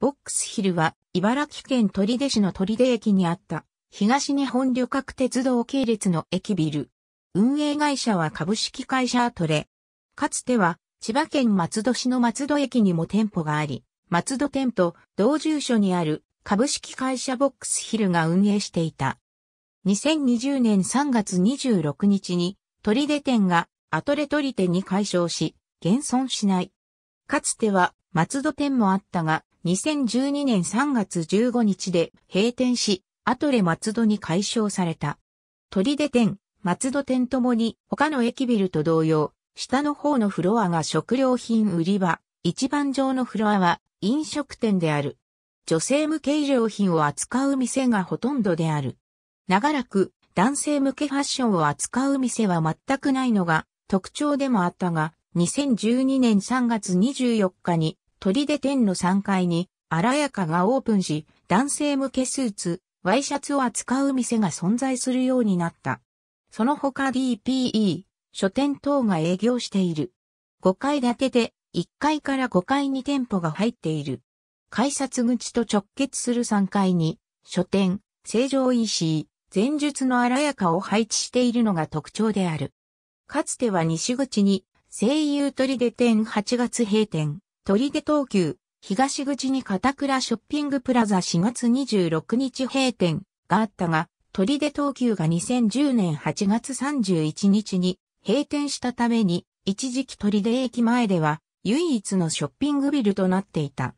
ボックスヒルは茨城県取手市の取手駅にあった東日本旅客鉄道系列の駅ビル。運営会社は株式会社アトレ。かつては千葉県松戸市の松戸駅にも店舗があり、松戸店と同住所にある株式会社ボックスヒルが運営していた。2020年3月26日に取手店がアトレ取手に解消し、現存しない。かつては松戸店もあったが、2012年3月15日で閉店し、アトレ松戸に解消された。鳥出店、松戸店ともに他の駅ビルと同様、下の方のフロアが食料品売り場、一番上のフロアは飲食店である。女性向け衣料品を扱う店がほとんどである。長らく男性向けファッションを扱う店は全くないのが特徴でもあったが、2012年3月24日に鳥出店の3階に、あらやかがオープンし、男性向けスーツ、ワイシャツを扱う店が存在するようになった。その他 DPE、書店等が営業している。5階建てで、1階から5階に店舗が入っている。改札口と直結する3階に、書店、正常 EC、前述の荒やかを配置しているのが特徴である。かつては西口に、声優取出店8月閉店、鳥出東急、東口に片倉ショッピングプラザ4月26日閉店があったが、鳥出東急が2010年8月31日に閉店したために、一時期鳥出駅前では唯一のショッピングビルとなっていた。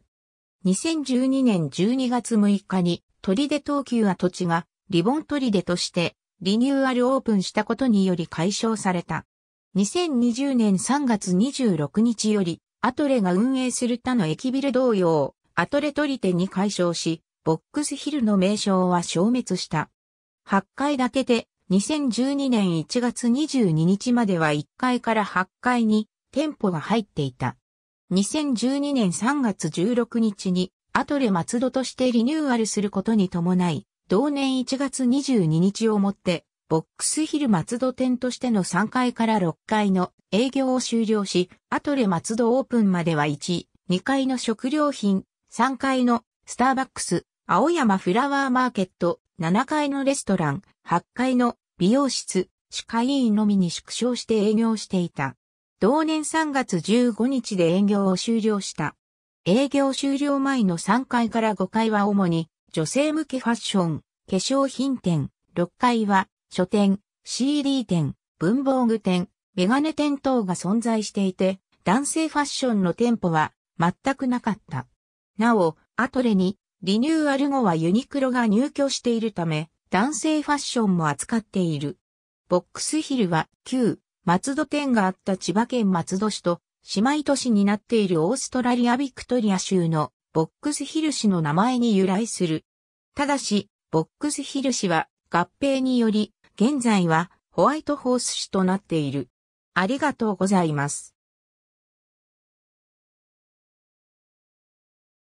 2012年12月6日に鳥出東急跡地がリボン鳥出としてリニューアルオープンしたことにより解消された。2020年3月26日よりアトレが運営する他の駅ビル同様、アトレトリテに解消し、ボックスヒルの名称は消滅した。8階建てで2012年1月22日までは1階から8階に店舗が入っていた。2012年3月16日にアトレ松戸としてリニューアルすることに伴い、同年1月22日をもってボックスヒル松戸店としての3階から6階の営業を終了し、アトレ松戸オープンまでは1、2階の食料品、3階のスターバックス、青山フラワーマーケット、7階のレストラン、8階の美容室、歯科医院のみに縮小して営業していた。同年3月15日で営業を終了した。営業終了前の3階から5階は主に女性向けファッション、化粧品店、6階は書店、CD 店、文房具店、メガネ店等が存在していて、男性ファッションの店舗は全くなかった。なお、アトレにリニューアル後はユニクロが入居しているため、男性ファッションも扱っている。ボックスヒルは旧松戸店があった千葉県松戸市と姉妹都市になっているオーストラリアビクトリア州のボックスヒル市の名前に由来する。ただし、ボックスヒル市は合併により現在はホワイトホース市となっている。ありがとうございます。